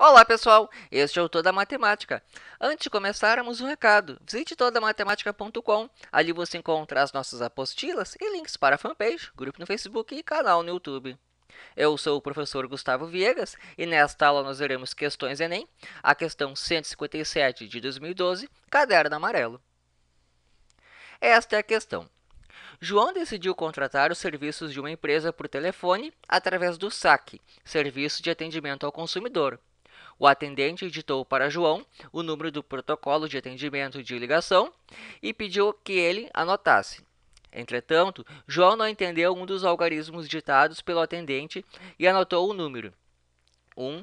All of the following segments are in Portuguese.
Olá pessoal, este é o Toda Matemática. Antes de começarmos, um recado. Visite todamatemática.com. ali você encontra as nossas apostilas e links para a fanpage, grupo no Facebook e canal no YouTube. Eu sou o professor Gustavo Viegas e nesta aula nós veremos questões Enem, a questão 157 de 2012, caderno amarelo. Esta é a questão. João decidiu contratar os serviços de uma empresa por telefone através do SAC, Serviço de Atendimento ao Consumidor, o atendente ditou para João o número do protocolo de atendimento de ligação e pediu que ele anotasse. Entretanto, João não entendeu um dos algarismos ditados pelo atendente e anotou o número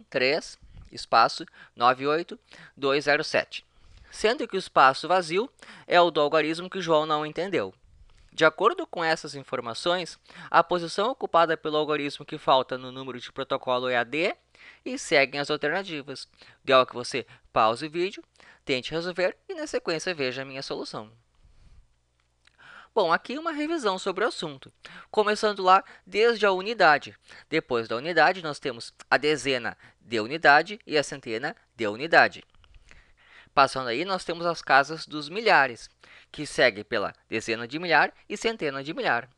13 espaço 98207, sendo que o espaço vazio é o do algarismo que João não entendeu. De acordo com essas informações, a posição ocupada pelo algoritmo que falta no número de protocolo é a D e seguem as alternativas. Ideal que você pause o vídeo, tente resolver e na sequência veja a minha solução. Bom, aqui uma revisão sobre o assunto, começando lá desde a unidade. Depois da unidade, nós temos a dezena de unidade e a centena de unidade. Passando aí, nós temos as casas dos milhares que segue pela dezena de milhar e centena de milhar.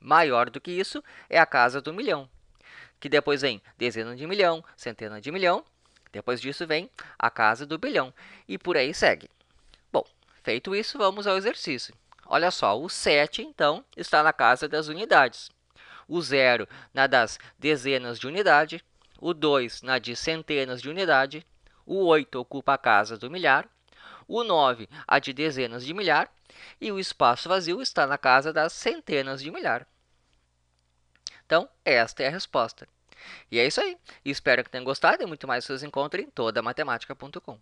Maior do que isso é a casa do milhão, que depois vem dezena de milhão, centena de milhão, depois disso vem a casa do bilhão e por aí segue. Bom, feito isso, vamos ao exercício. Olha só, o 7 então está na casa das unidades. O 0 na das dezenas de unidade, o 2 na de centenas de unidade, o 8 ocupa a casa do milhar o 9 a de dezenas de milhar e o espaço vazio está na casa das centenas de milhar. Então, esta é a resposta. E é isso aí. Espero que tenham gostado e muito mais vocês encontrem em toda matemática.com.